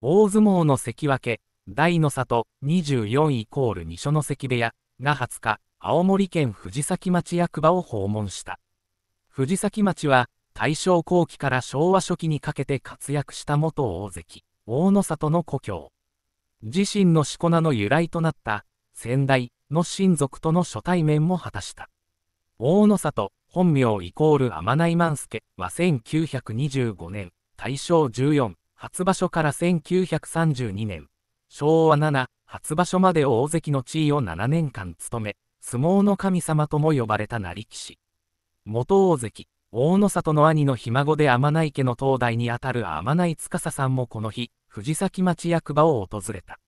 大相撲の関脇、大の里24イコール二所の関部屋が20日、青森県藤崎町役場を訪問した。藤崎町は、大正後期から昭和初期にかけて活躍した元大関、大の里の故郷。自身のしこ名の由来となった、先代の親族との初対面も果たした。大の里、本名イコール天内万助は1925年、大正14、初場所から1932年、昭和7、初場所まで大関の地位を7年間務め、相撲の神様とも呼ばれた成木氏。元大関、大野里の兄のひ孫で天内家の東大にあたる天内司さんもこの日、藤崎町役場を訪れた。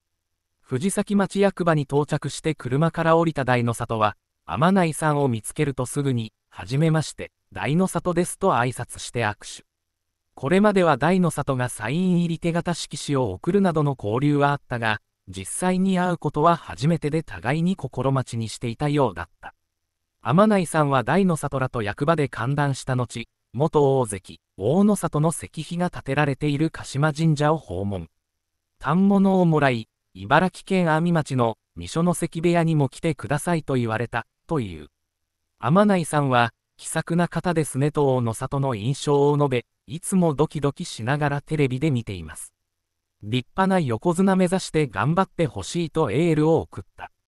藤崎町役場に到着して車から降りた大野里は、天内さんを見つけるとすぐに、はじめまして、大野里ですと挨拶して握手。これまでは大の里がサイン入り手形色紙を送るなどの交流はあったが、実際に会うことは初めてで互いに心待ちにしていたようだった。天内さんは大の里らと役場で歓談した後、元大関、大の里の石碑が建てられている鹿島神社を訪問。反物をもらい、茨城県阿見町の御所ノ関部屋にも来てくださいと言われた、という。天内さんは、気さくな方ですねと大の里の印象を述べ、いつもドキドキしながらテレビで見ています。立派な横綱目指して頑張ってほしいとエールを送った。